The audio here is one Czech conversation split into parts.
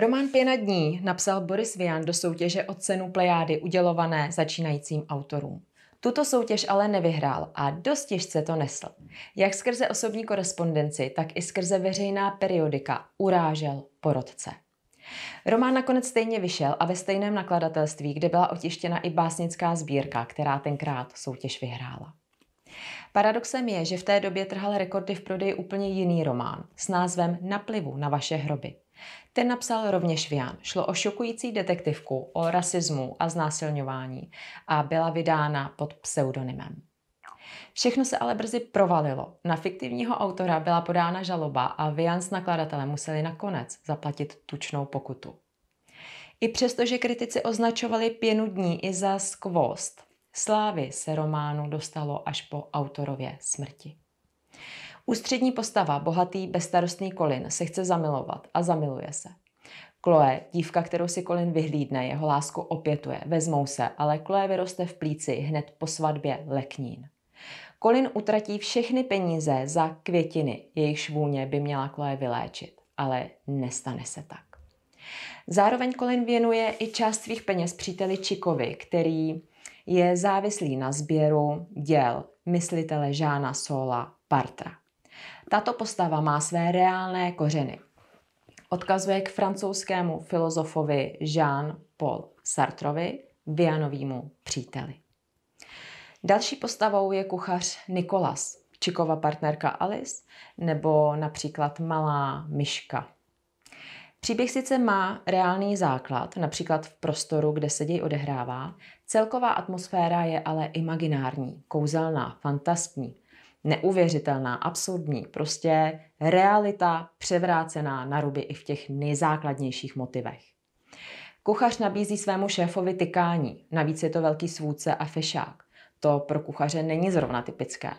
Román Pěna dní napsal Boris Vian do soutěže o cenu plejády udělované začínajícím autorům. Tuto soutěž ale nevyhrál a dost těžce to nesl. Jak skrze osobní korespondenci, tak i skrze veřejná periodika urážel porodce. Román nakonec stejně vyšel a ve stejném nakladatelství, kde byla otištěna i básnická sbírka, která tenkrát soutěž vyhrála. Paradoxem je, že v té době trhal rekordy v prodeji úplně jiný román s názvem Naplivu na vaše hroby. Ten napsal rovněž Vian. Šlo o šokující detektivku o rasismu a znásilňování a byla vydána pod pseudonymem. Všechno se ale brzy provalilo. Na fiktivního autora byla podána žaloba a Vian s nakladatelem museli nakonec zaplatit tučnou pokutu. I přesto, že kritici označovali pěnu dní i za skvost, slávy se románu dostalo až po autorově smrti. Ústřední postava, bohatý, bezstarostný Colin, se chce zamilovat a zamiluje se. Chloe, dívka, kterou si Colin vyhlídne, jeho lásku opětuje, vezmou se, ale Chloe vyroste v plíci hned po svatbě leknín. Colin utratí všechny peníze za květiny, jejich vůně by měla Chloe vyléčit, ale nestane se tak. Zároveň Colin věnuje i část svých peněz příteli Čikovi, který je závislý na sběru děl myslitele Žána Sola Partra. Tato postava má své reálné kořeny. Odkazuje k francouzskému filozofovi Jean-Paul Sartrovi, Vianovímu příteli. Další postavou je kuchař Nikolas, Čikova partnerka Alice, nebo například malá myška. Příběh sice má reálný základ, například v prostoru, kde se děj odehrává, celková atmosféra je ale imaginární, kouzelná, fantastní – neuvěřitelná, absurdní, prostě realita převrácená na ruby i v těch nejzákladnějších motivech. Kuchař nabízí svému šéfovi tykání, navíc je to velký svůdce a fešák. To pro kuchaře není zrovna typické.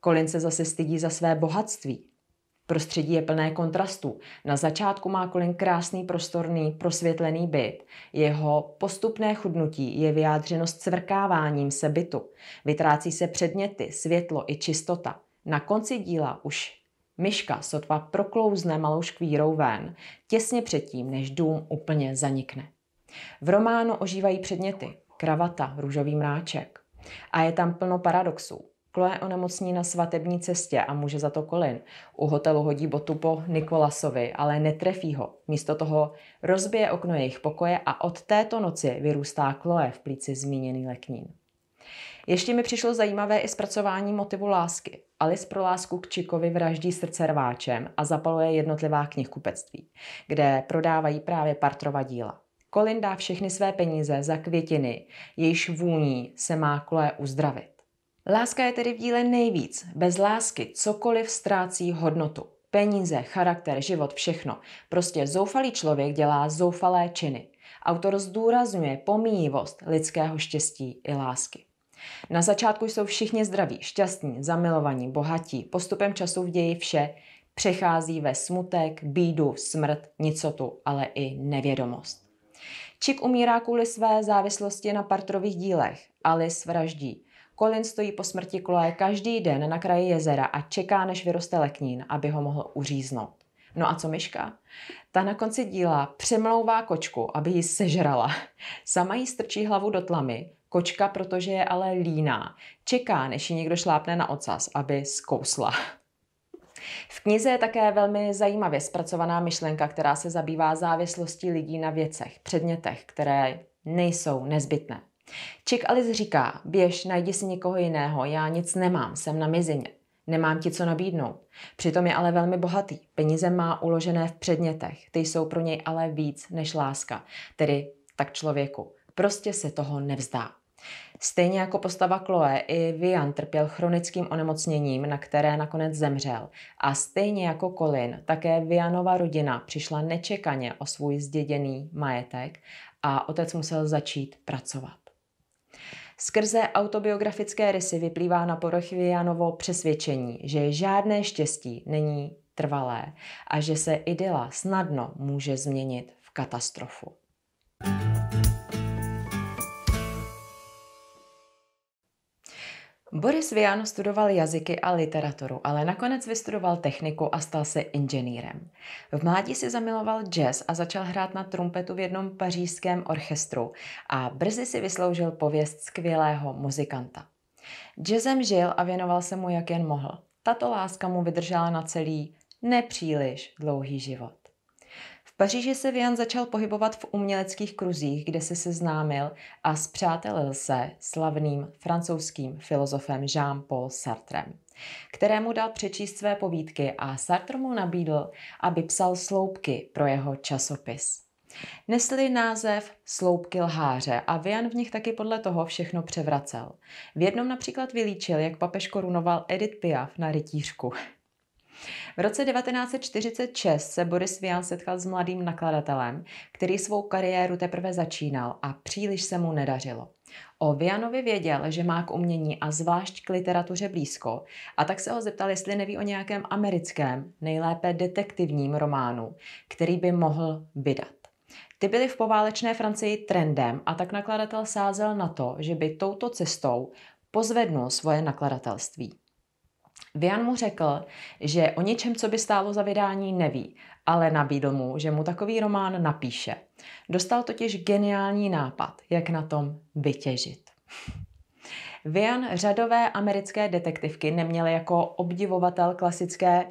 Kolin se zase stydí za své bohatství. Prostředí je plné kontrastů. Na začátku má Colin krásný prostorný, prosvětlený byt. Jeho postupné chudnutí je vyjádřeno cvrkáváním se bytu. Vytrácí se předměty, světlo i čistota. Na konci díla už myška sotva proklouzne malou škvírou ven, těsně předtím, než dům úplně zanikne. V románu ožívají předměty, kravata, růžový mráček. A je tam plno paradoxů. Chloe onemocní na svatební cestě a může za to Colin. U hotelu hodí botu po Nikolasovi, ale netrefí ho. Místo toho rozbije okno jejich pokoje a od této noci vyrůstá Chloe v plíci zmíněný leknín. Ještě mi přišlo zajímavé i zpracování motivu lásky. Alice pro lásku k Čikovi vraždí srdce rváčem a zapaluje jednotlivá knihkupectví, kde prodávají právě partrova díla. Colin dá všechny své peníze za květiny, jejíž vůní se má Chloe uzdravit. Láska je tedy v díle nejvíc. Bez lásky cokoliv ztrácí hodnotu. Peníze, charakter, život, všechno. Prostě zoufalý člověk dělá zoufalé činy. Autor zdůrazňuje pomíjivost lidského štěstí i lásky. Na začátku jsou všichni zdraví, šťastní, zamilovaní, bohatí. Postupem času v ději vše přechází ve smutek, bídu, smrt, nicotu, ale i nevědomost. Čik umírá kvůli své závislosti na partrových dílech, Alice vraždí. Colin stojí po smrti Chloe každý den na kraji jezera a čeká, než vyroste leknín, aby ho mohl uříznout. No a co myška? Ta na konci díla přemlouvá kočku, aby ji sežrala. Sama jí strčí hlavu do tlamy, kočka, protože je ale líná, čeká, než ji někdo šlápne na ocas, aby zkousla. V knize je také velmi zajímavě zpracovaná myšlenka, která se zabývá závislostí lidí na věcech, předmětech, které nejsou nezbytné. Ček Alice říká, běž, najdi si někoho jiného, já nic nemám, jsem na mizině. Nemám ti co nabídnout. Přitom je ale velmi bohatý. Peníze má uložené v předmětech. Ty jsou pro něj ale víc než láska. Tedy tak člověku. Prostě se toho nevzdá. Stejně jako postava Chloe, i Vian trpěl chronickým onemocněním, na které nakonec zemřel. A stejně jako Colin, také Vianova rodina přišla nečekaně o svůj zděděný majetek a otec musel začít pracovat. Skrze autobiografické rysy vyplývá na Janovo přesvědčení, že žádné štěstí není trvalé a že se idyla snadno může změnit v katastrofu. thank you Boris Vian studoval jazyky a literaturu, ale nakonec vystudoval techniku a stal se inženýrem. V mládí si zamiloval jazz a začal hrát na trumpetu v jednom pařížském orchestru a brzy si vysloužil pověst skvělého muzikanta. Jazzem žil a věnoval se mu jak jen mohl. Tato láska mu vydržela na celý nepříliš dlouhý život. Paříži se Vian začal pohybovat v uměleckých kruzích, kde se seznámil a zpřátelil se slavným francouzským filozofem Jean-Paul Sartrem, kterému dal přečíst své povídky a Sartre mu nabídl, aby psal sloupky pro jeho časopis. Nesli název Sloupky lháře a Vian v nich taky podle toho všechno převracel. V jednom například vylíčil, jak papež korunoval Edith Piaf na rytířku. V roce 1946 se Boris Vian setkal s mladým nakladatelem, který svou kariéru teprve začínal a příliš se mu nedařilo. O Vianovi věděl, že má k umění a zvlášť k literatuře blízko, a tak se ho zeptal, jestli neví o nějakém americkém, nejlépe detektivním románu, který by mohl vydat. Ty byly v poválečné Francii trendem a tak nakladatel sázel na to, že by touto cestou pozvednul svoje nakladatelství. Vian mu řekl, že o ničem, co by stálo za vydání, neví, ale nabídl mu, že mu takový román napíše. Dostal totiž geniální nápad, jak na tom vytěžit. Vian řadové americké detektivky neměl jako obdivovatel klasické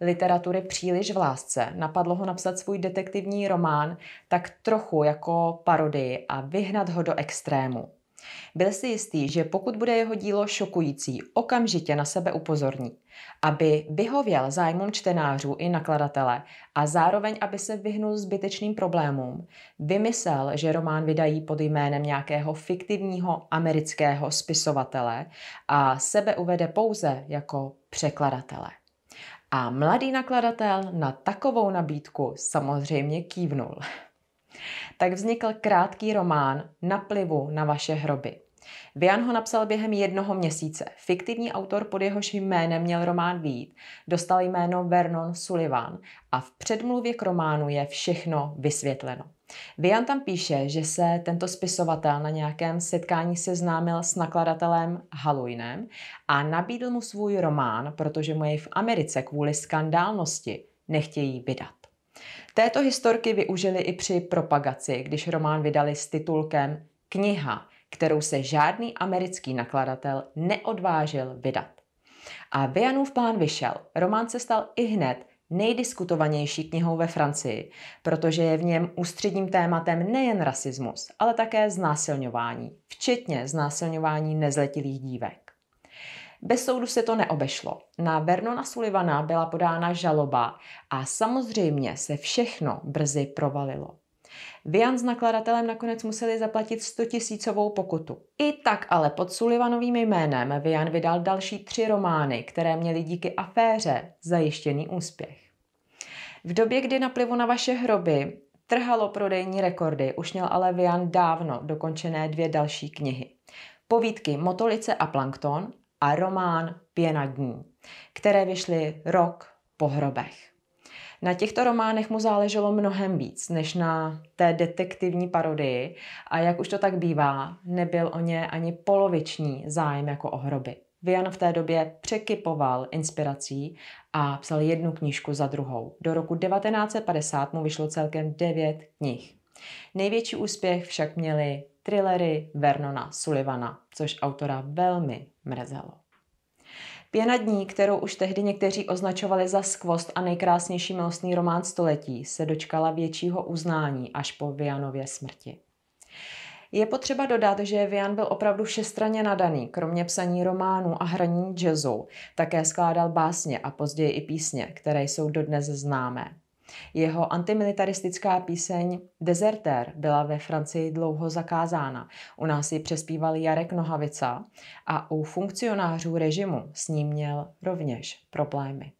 literatury příliš v lásce. Napadlo ho napsat svůj detektivní román tak trochu jako parodii a vyhnat ho do extrému. Byl si jistý, že pokud bude jeho dílo šokující, okamžitě na sebe upozorní, aby vyhověl zájmům čtenářů i nakladatele a zároveň, aby se vyhnul zbytečným problémům. Vymyslel, že román vydají pod jménem nějakého fiktivního amerického spisovatele a sebe uvede pouze jako překladatele. A mladý nakladatel na takovou nabídku samozřejmě kývnul. Tak vznikl krátký román Naplivu na vaše hroby. Vian ho napsal během jednoho měsíce. Fiktivní autor pod jehož jménem měl román Vít, dostal jméno Vernon Sullivan a v předmluvě k románu je všechno vysvětleno. Vian tam píše, že se tento spisovatel na nějakém setkání seznámil s nakladatelem Halloweenem a nabídl mu svůj román, protože mu jej v Americe kvůli skandálnosti nechtějí vydat. Této historky využili i při propagaci, když román vydali s titulkem Kniha, kterou se žádný americký nakladatel neodvážil vydat. A Vianův plán vyšel. Román se stal i hned nejdiskutovanější knihou ve Francii, protože je v něm ústředním tématem nejen rasismus, ale také znásilňování, včetně znásilňování nezletilých dívek. Bez soudu se to neobešlo. Na Vernona Sullivana byla podána žaloba a samozřejmě se všechno brzy provalilo. Vian s nakladatelem nakonec museli zaplatit 100 tisícovou pokutu. I tak ale pod Sullivanovým jménem Vian vydal další tři romány, které měly díky aféře zajištěný úspěch. V době, kdy naplivu na vaše hroby trhalo prodejní rekordy, už měl ale Vian dávno dokončené dvě další knihy. Povídky Motolice a Plankton a román Pěna dní, které vyšly rok po hrobech. Na těchto románech mu záleželo mnohem víc než na té detektivní parodii a jak už to tak bývá, nebyl o ně ani poloviční zájem jako o hroby. Vian v té době překypoval inspirací a psal jednu knížku za druhou. Do roku 1950 mu vyšlo celkem devět knih. Největší úspěch však měly thrillery Vernona Sullivana, což autora velmi mrzelo. Pěna dní, kterou už tehdy někteří označovali za skvost a nejkrásnější milostný román století, se dočkala většího uznání až po Vianově smrti. Je potřeba dodat, že Vian byl opravdu všestranně nadaný, kromě psaní románů a hraní jazzu. Také skládal básně a později i písně, které jsou dodnes známé. Jeho antimilitaristická píseň Desertér byla ve Francii dlouho zakázána. U nás ji přespíval Jarek Nohavica a u funkcionářů režimu s ním měl rovněž problémy.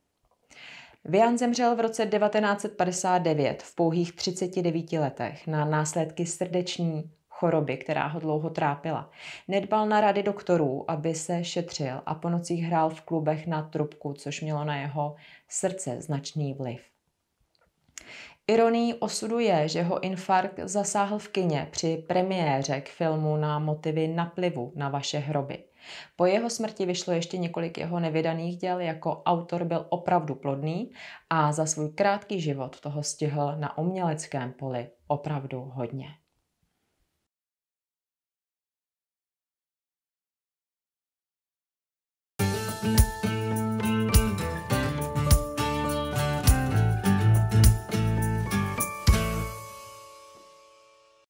Vian zemřel v roce 1959 v pouhých 39 letech na následky srdeční choroby, která ho dlouho trápila. Nedbal na rady doktorů, aby se šetřil a po nocích hrál v klubech na trubku, což mělo na jeho srdce značný vliv. Ironií osudu je, že ho infarkt zasáhl v kině při premiéře k filmu na motivy naplivu na vaše hroby. Po jeho smrti vyšlo ještě několik jeho nevydaných děl, jako autor byl opravdu plodný a za svůj krátký život toho stihl na uměleckém poli opravdu hodně.